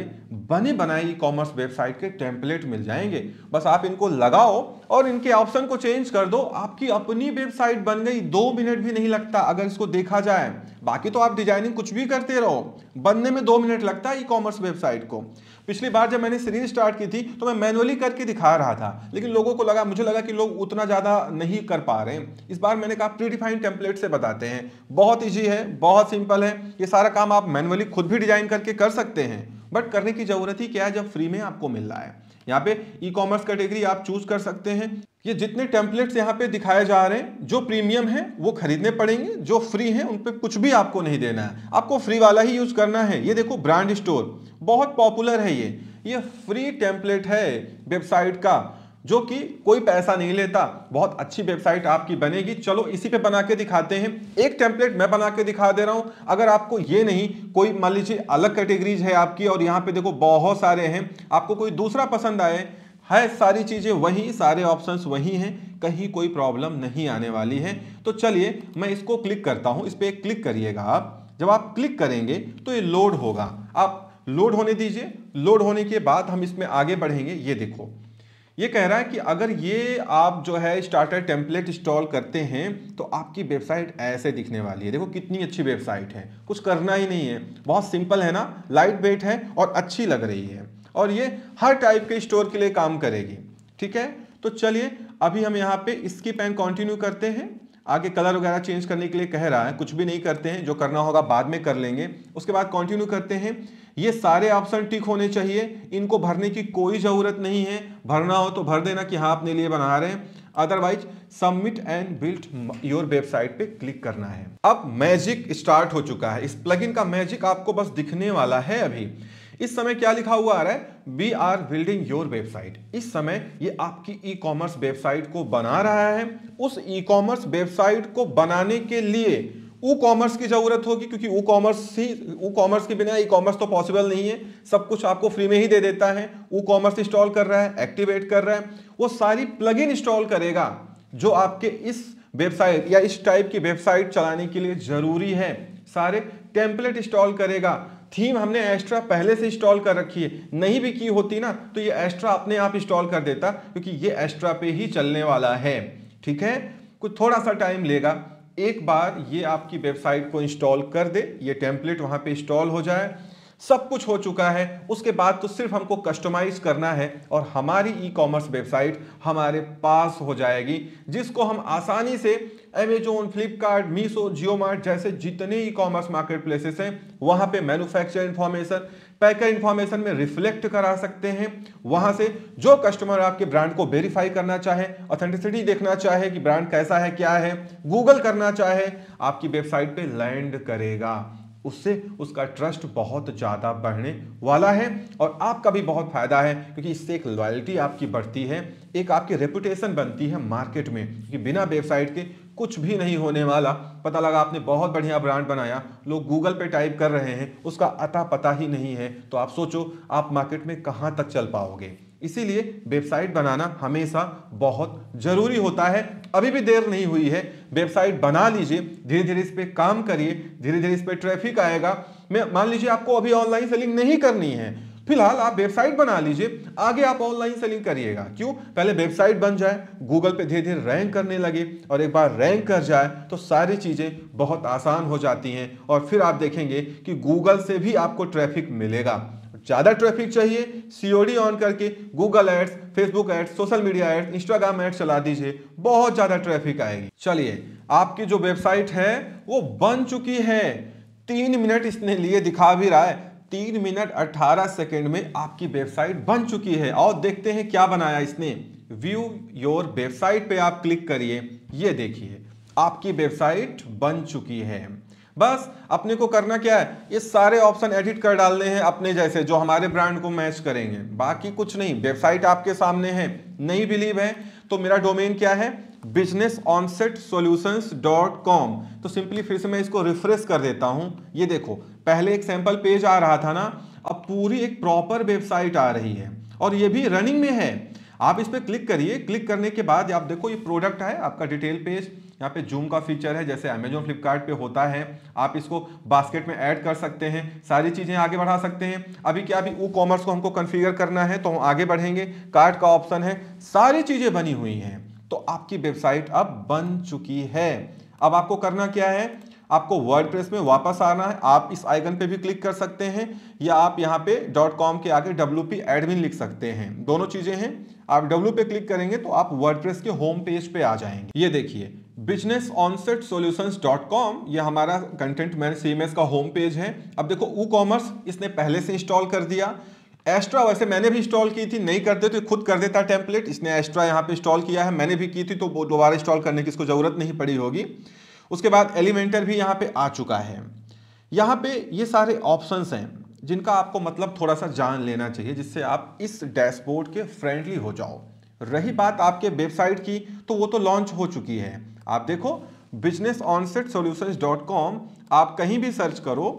बने बनाए ई कॉमर्स वेबसाइट के टेम्पलेट मिल जाएंगे बस आप इनको लगाओ और इनके ऑप्शन को चेंज कर दो आपकी अपनी वेबसाइट बन गई दो मिनट भी नहीं लगता अगर इसको देखा जाए बाकी तो आप डिजाइनिंग कुछ भी करते रहो बनने में दो मिनट लगता है ई कॉमर्स वेबसाइट को पिछली बार जब मैंने सीरीज स्टार्ट की थी तो मैं मैनुअली करके दिखा रहा था लेकिन लोगों को लगा मुझे लगा कि लोग उतना ज़्यादा नहीं कर पा रहे हैं इस बार मैंने कहा प्रीडिफाइंड टेम्पलेट से बताते हैं बहुत ईजी है बहुत सिंपल है ये सारा काम आप मैनुअली खुद भी डिजाइन करके कर सकते हैं बट करने की ज़रूरत ही क्या है जब फ्री में आपको मिल रहा है यहाँ पे ई कॉमर्स कैटेगरी आप चूज कर सकते हैं ये जितने टेम्पलेट्स यहाँ पे दिखाए जा रहे हैं जो प्रीमियम है वो खरीदने पड़ेंगे जो फ्री है उन पर कुछ भी आपको नहीं देना है आपको फ्री वाला ही यूज करना है ये देखो ब्रांड स्टोर बहुत पॉपुलर है ये ये फ्री टेम्पलेट है वेबसाइट का जो कि कोई पैसा नहीं लेता बहुत अच्छी वेबसाइट आपकी बनेगी चलो इसी पे बना के दिखाते हैं एक टेम्पलेट मैं बना के दिखा दे रहा हूं अगर आपको ये नहीं कोई मान लीजिए अलग कैटेगरीज है आपकी और यहाँ पे देखो बहुत सारे हैं आपको कोई दूसरा पसंद आए है सारी चीज़ें वहीं सारे ऑप्शंस वहीं हैं कहीं कोई प्रॉब्लम नहीं आने वाली है तो चलिए मैं इसको क्लिक करता हूँ इस पर क्लिक करिएगा आप जब आप क्लिक करेंगे तो ये लोड होगा आप लोड होने दीजिए लोड होने के बाद हम इसमें आगे बढ़ेंगे ये देखो ये कह रहा है कि अगर ये आप जो है स्टार्टर टेम्पलेट इंस्टॉल करते हैं तो आपकी वेबसाइट ऐसे दिखने वाली है देखो कितनी अच्छी वेबसाइट है कुछ करना ही नहीं है बहुत सिंपल है ना लाइट वेट है और अच्छी लग रही है और ये हर टाइप के स्टोर के लिए काम करेगी ठीक है तो चलिए अभी हम यहाँ पे स्किप एंड कंटिन्यू करते हैं आगे कलर वगैरह चेंज करने के लिए कह रहा है कुछ भी नहीं करते हैं जो करना होगा बाद में कर लेंगे उसके बाद कंटिन्यू करते हैं ये सारे ऑप्शन टिक होने चाहिए इनको भरने की कोई ज़रूरत नहीं है भरना हो तो भर देना कि हाँ अपने लिए बना रहे हैं otherwise submit and build your website पे क्लिक करना है अब मैजिक स्टार्ट हो चुका है इस प्लगइन का मैजिक आपको बस दिखने वाला है अभी इस समय क्या लिखा हुआ आ रहा है we are building your website इस समय ये आपकी ई कॉमर्स वेबसाइट को बना रहा है उस ई कॉमर्स वेबसाइट को बनाने के लिए ई कॉमर्स की जरूरत होगी क्योंकि ई कॉमर्स ही ई कॉमर्स के बिना ई कॉमर्स तो पॉसिबल नहीं है सब कुछ आपको फ्री में ही दे देता है ई कॉमर्स इंस्टॉल कर रहा है एक्टिवेट कर रहा है वो सारी प्लग इन इंस्टॉल करेगा जो आपके इस वेबसाइट या इस टाइप की वेबसाइट चलाने के लिए जरूरी है सारे टेम्पलेट इंस्टॉल करेगा थीम हमने एक्स्ट्रा पहले से इंस्टॉल कर रखी है नहीं भी की होती ना तो ये एक्स्ट्रा अपने आप इंस्टॉल कर देता क्योंकि ये एक्स्ट्रा पे ही चलने वाला है ठीक है कुछ थोड़ा सा टाइम लेगा एक बार ये आपकी वेबसाइट को इंस्टॉल कर दे ये टेम्पलेट वहाँ पे इंस्टॉल हो जाए सब कुछ हो चुका है उसके बाद तो सिर्फ हमको कस्टमाइज करना है और हमारी ई कॉमर्स वेबसाइट हमारे पास हो जाएगी जिसको हम आसानी से एमेजोन फ्लिपकार्ट मीसो जियो मार्ट जैसे जितने ई कॉमर्स मार्केट प्लेसेस हैं वहाँ पे मैन्युफैक्चर इन्फॉर्मेशन पैकर इन्फॉर्मेशन में रिफ्लेक्ट करा सकते हैं वहाँ से जो कस्टमर आपके ब्रांड को वेरीफाई करना चाहे ऑथेंटिसिटी देखना चाहे कि ब्रांड कैसा है क्या है गूगल करना चाहे आपकी वेबसाइट पर लैंड करेगा उससे उसका ट्रस्ट बहुत ज़्यादा बढ़ने वाला है और आपका भी बहुत फायदा है क्योंकि इससे एक लॉयल्टी आपकी बढ़ती है एक आपकी रेपुटेशन बनती है मार्केट में क्योंकि बिना वेबसाइट के कुछ भी नहीं होने वाला पता लगा आपने बहुत बढ़िया ब्रांड बनाया लोग गूगल पे टाइप कर रहे हैं उसका अता पता ही नहीं है तो आप सोचो आप मार्केट में कहाँ तक चल पाओगे इसीलिए वेबसाइट बनाना हमेशा बहुत ज़रूरी होता है अभी भी देर नहीं हुई है वेबसाइट बना लीजिए धीरे धीरे इस पर काम करिए धीरे धीरे इस पर ट्रैफिक आएगा मैं मान लीजिए आपको अभी ऑनलाइन सेलिंग नहीं करनी है फिलहाल आप वेबसाइट बना लीजिए आगे आप ऑनलाइन सेलिंग करिएगा क्यों पहले वेबसाइट बन जाए गूगल पे धीरे धीरे रैंक करने लगे और एक बार रैंक कर जाए तो सारी चीज़ें बहुत आसान हो जाती हैं और फिर आप देखेंगे कि गूगल से भी आपको ट्रैफिक मिलेगा ज़्यादा ट्रैफिक चाहिए सीओडी ऑन करके Google ads Facebook ads social media ads Instagram ads चला दीजिए बहुत ज़्यादा ट्रैफिक आएगी चलिए आपकी जो वेबसाइट है वो बन चुकी है तीन मिनट इसने लिए दिखा भी रहा है तीन मिनट अट्ठारह सेकेंड में आपकी वेबसाइट बन चुकी है और देखते हैं क्या बनाया इसने व्यू योर वेबसाइट पे आप क्लिक करिए ये देखिए आपकी वेबसाइट बन चुकी है बस अपने को करना क्या है ये सारे ऑप्शन एडिट कर डालने हैं अपने जैसे जो हमारे ब्रांड को मैच करेंगे बाकी कुछ नहीं वेबसाइट आपके सामने है नहीं बिलीव है तो मेरा डोमेन क्या है business onset solutions dot com तो सिंपली फिर से मैं इसको रिफ्रेश कर देता हूं ये देखो पहले एक सैंपल पेज आ रहा था ना अब पूरी एक प्रॉपर वेबसाइट आ रही है और ये भी रनिंग में है आप इस पर क्लिक करिए क्लिक करने के बाद आप देखो ये प्रोडक्ट है आपका डिटेल पेज यहाँ पे जूम का फीचर है जैसे अमेजोन फ्लिपकार्ट पे होता है आप इसको बास्केट में ऐड कर सकते हैं सारी चीज़ें आगे बढ़ा सकते हैं अभी क्या अभी ई कॉमर्स को हमको कन्फिगर करना है तो हम आगे बढ़ेंगे कार्ट का ऑप्शन है सारी चीज़ें बनी हुई हैं तो आपकी वेबसाइट अब बन चुकी है अब आपको करना क्या है आपको वर्ड में वापस आना है आप इस आइकन पे भी क्लिक कर सकते हैं या आप यहाँ पे डॉट कॉम के आगे डब्ल्यू पी एडमिन लिख सकते हैं दोनों चीज़ें हैं आप डब्ल्यू पे क्लिक करेंगे तो आप वर्ड के होम पेज पे आ जाएंगे ये देखिए business onset solution dot com यह हमारा कंटेंट मैन सी का होम पेज है अब देखो ई कॉमर्स इसने पहले से इंस्टॉल कर दिया एस्ट्रा वैसे मैंने भी इंस्टॉल की थी नहीं करते तो खुद कर देता टेम्पलेट इसने एस्ट्रा यहाँ पे इंस्टॉल किया है मैंने भी की थी तो दोबारा इंस्टॉल करने की इसको ज़रूरत नहीं पड़ी होगी उसके बाद एलिमेंटर भी यहाँ पे आ चुका है यहाँ पे ये सारे ऑप्शंस हैं जिनका आपको मतलब थोड़ा सा जान लेना चाहिए जिससे आप इस डैशबोर्ड के फ्रेंडली हो जाओ रही बात आपके वेबसाइट की तो वो तो लॉन्च हो चुकी है आप देखो business onset solution dot com आप कहीं भी सर्च करो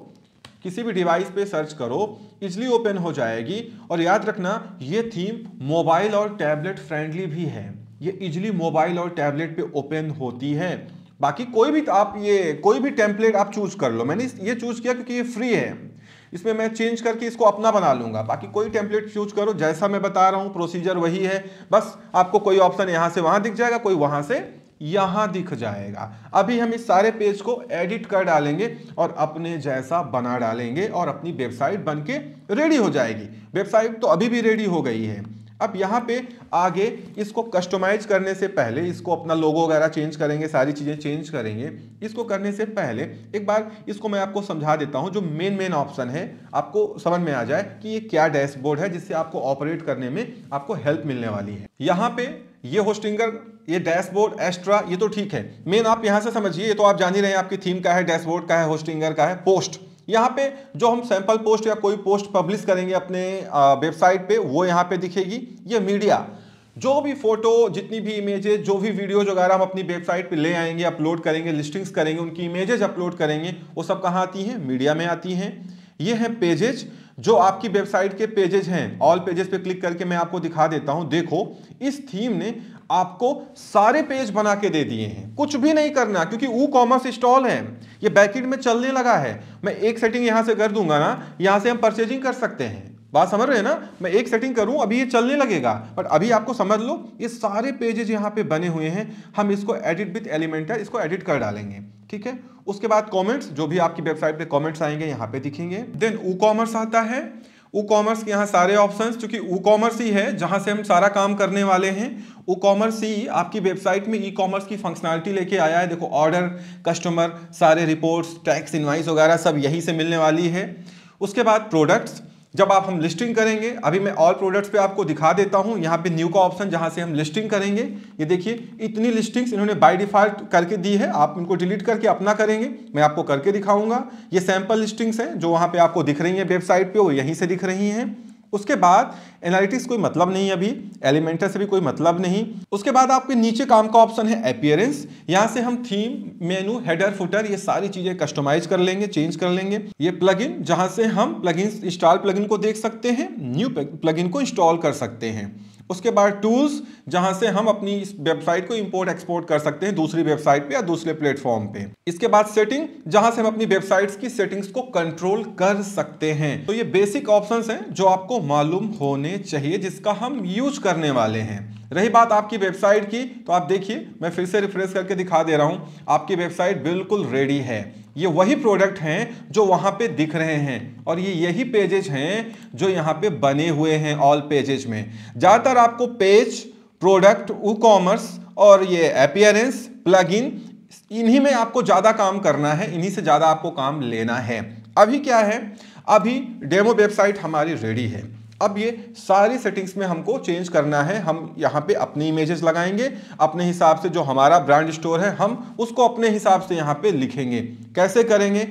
किसी भी डिवाइस पे सर्च करो इजली ओपन हो जाएगी और याद रखना ये थीम मोबाइल और टैबलेट फ्रेंडली भी है ये इजली मोबाइल और टैबलेट पे ओपन होती है बाकी कोई भी आप ये कोई भी टेम्पलेट आप चूज कर लो मैंने ये चूज किया क्योंकि ये फ्री है इसमें मैं चेंज करके इसको अपना बना लूंगा बाकी कोई टेम्पलेट चूज करो जैसा मैं बता रहा हूँ प्रोसीजर वही है बस आपको कोई ऑप्शन यहाँ से वहाँ दिख जाएगा कोई वहाँ से यहां दिख जाएगा अभी हम इस सारे पेज को एडिट कर डालेंगे और अपने जैसा बना डालेंगे और अपनी वेबसाइट बन के रेडी हो जाएगी वेबसाइट तो अभी भी रेडी हो गई है अब यहाँ पे आगे इसको कस्टमाइज करने से पहले इसको अपना लोगो वगैरह चेंज करेंगे सारी चीज़ें चेंज करेंगे इसको करने से पहले एक बार इसको मैं आपको समझा देता हूँ जो मेन मेन ऑप्शन है आपको समझ में आ जाए कि ये क्या डैशबोर्ड है जिससे आपको ऑपरेट करने में आपको हेल्प मिलने वाली है यहाँ पे ये होस्टिंगर ये डैशबोर्ड एस्ट्रा ये तो ठीक है मेन आप यहाँ से समझिए ये तो आप जान ही रहे हैं आपकी थीम का है डैशबोर्ड का है होस्टिंगर का है पोस्ट यहाँ पे जो हम सैंपल पोस्ट या कोई पोस्ट पब्लिश करेंगे अपने वेबसाइट पे वो यहाँ पे दिखेगी ये मीडिया जो भी फोटो जितनी भी इमेजेज जो भी वीडियोज वगैरह हम अपनी वेबसाइट पे ले आएंगे अपलोड करेंगे लिस्टिंग्स करेंगे उनकी इमेजेज अपलोड करेंगे वो सब कहाँ आती हैं मीडिया में आती हैं ये हैं पेजेज जो आपकी वेबसाइट के पेजेज हैं ऑल पेजेस पे क्लिक करके मैं आपको दिखा देता हूं देखो इस थीम ने आपको सारे पेज बना के दे दिए हैं कुछ भी नहीं करना क्योंकि वो कॉमर्स स्टॉल है ये बैकेट में चलने लगा है मैं एक सेटिंग यहां से कर दूंगा ना यहां से हम परचेजिंग कर सकते हैं बात समझ रहे हैं ना मैं एक सेटिंग करूं अभी ये चलने लगेगा बट अभी आपको समझ लो ये सारे पेजेज यहाँ पे बने हुए हैं हम इसको एडिट विथ एलिमेंट है इसको एडिट कर डालेंगे ठीक है उसके बाद कमेंट्स जो भी आपकी वेबसाइट पे कमेंट्स आएंगे यहाँ पे दिखेंगे देन ऊ कॉमर्स आता है ऊ कॉमर्स के यहाँ सारे ऑप्शन चूंकि ऊ कॉमर्स ही है जहाँ से हम सारा काम करने वाले हैं ऊ कॉमर्स ही आपकी वेबसाइट में ई कॉमर्स की फंक्शनैलिटी लेके आया है देखो ऑर्डर कस्टमर सारे रिपोर्ट टैक्स इन्वाइस वगैरह सब यही से मिलने वाली है उसके बाद प्रोडक्ट्स जब आप हम लिस्टिंग करेंगे अभी मैं ऑल प्रोडक्ट्स पे आपको दिखा देता हूँ यहाँ पे न्यू का ऑप्शन जहाँ से हम लिस्टिंग करेंगे ये देखिए इतनी लिस्टिंग्स इन्होंने बाय डिफ़ॉल्ट करके दी है आप इनको डिलीट करके अपना करेंगे मैं आपको करके दिखाऊंगा ये सैम्पल लिस्टिंग्स हैं जो वहाँ पर आपको दिख रही हैं वेबसाइट पर वो यहीं से दिख रही हैं उसके बाद एनालिटिक्स कोई मतलब नहीं अभी एलिमेंटर से भी कोई मतलब नहीं उसके बाद आपके नीचे काम का ऑप्शन है अपियरेंस यहाँ से हम थीम मेनू हेडर फुटर ये सारी चीज़ें कस्टमाइज कर लेंगे चेंज कर लेंगे ये प्लगइन जहाँ से हम प्लगइन इंस्टॉल प्लगइन को देख सकते हैं न्यू प्लगइन को इंस्टॉल कर सकते हैं उसके बाद टूल्स जहां से हम अपनी वेबसाइट को इंपोर्ट एक्सपोर्ट कर सकते हैं दूसरी वेबसाइट पे या दूसरे प्लेटफॉर्म पे इसके बाद सेटिंग जहां से हम अपनी वेबसाइट्स की सेटिंग्स को कंट्रोल कर सकते हैं तो ये बेसिक ऑप्शंस हैं जो आपको मालूम होने चाहिए जिसका हम यूज करने वाले हैं रही बात आपकी वेबसाइट की तो आप देखिए मैं फिर से रिफ्रेश करके दिखा दे रहा हूँ आपकी वेबसाइट बिल्कुल रेडी है ये वही प्रोडक्ट हैं जो वहाँ पे दिख रहे हैं और ये यही पेजेज हैं जो यहाँ पे बने हुए हैं ऑल पेजेज में ज़्यादातर आपको पेज प्रोडक्ट ऊ कॉमर्स और ये अपियरेंस प्लगइन इन्हीं में आपको ज़्यादा काम करना है इन्हीं से ज़्यादा आपको काम लेना है अभी क्या है अभी डेमो वेबसाइट हमारी रेडी है अब ये सारी सेटिंग्स में हमको चेंज करना है हम यहाँ पे अपनी इमेजेस लगाएंगे अपने हिसाब से जो हमारा ब्रांड स्टोर है हम उसको अपने हिसाब से यहाँ पे लिखेंगे कैसे करेंगे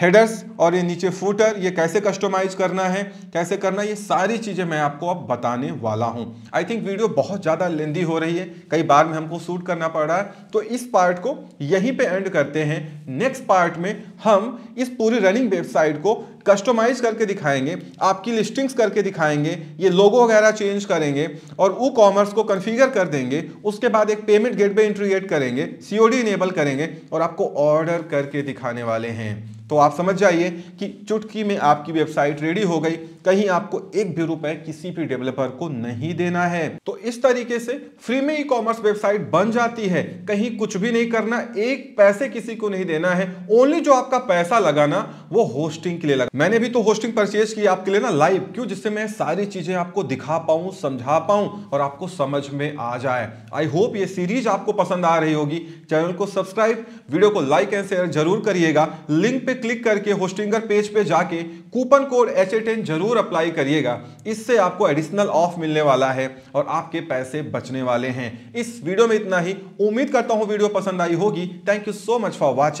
हेडर्स और ये नीचे फूटर ये कैसे कस्टमाइज करना है कैसे करना ये सारी चीज़ें मैं आपको अब बताने वाला हूँ आई थिंक वीडियो बहुत ज़्यादा लेंदी हो रही है कई बार में हमको शूट करना पड़ रहा है तो इस पार्ट को यहीं पे एंड करते हैं नेक्स्ट पार्ट में हम इस पूरी रनिंग वेबसाइट को कस्टमाइज करके दिखाएंगे आपकी लिस्टिंग्स करके दिखाएंगे ये लोगो वगैरह चेंज करेंगे और वो कॉमर्स को कन्फिगर कर देंगे उसके बाद एक पेमेंट पर इंट्रीगेट करेंगे सी इनेबल करेंगे और आपको ऑर्डर करके दिखाने वाले हैं तो आप समझ जाइए कि चुटकी में आपकी वेबसाइट रेडी हो गई कहीं आपको एक भी रुपए किसी भी डेवलपर को नहीं देना है तो इस तरीके से फ्री में ई कॉमर्स वेबसाइट बन जाती है कहीं कुछ भी नहीं करना एक पैसे किसी को नहीं देना है ओनली जो आपका पैसा लगाना वो होस्टिंग के लिए लगा मैंने भी तो होस्टिंग परचेज की आपके लिए ना लाइव क्यों जिससे मैं सारी चीजें आपको दिखा पाऊं समझा पाऊं और आपको समझ में आ जाए आई होप ये सीरीज आपको पसंद आ रही होगी चैनल को सब्सक्राइब वीडियो को लाइक एंड शेयर जरूर करिएगा लिंक पे क्लिक करके होस्टिंगर पेज पे जाके कूपन कोड एच जरूर अप्लाई करिएगा इससे आपको एडिशनल ऑफ मिलने वाला है और आपके पैसे बचने वाले हैं इस वीडियो में इतना ही उम्मीद करता हूँ वीडियो पसंद आई होगी thank you so much for watching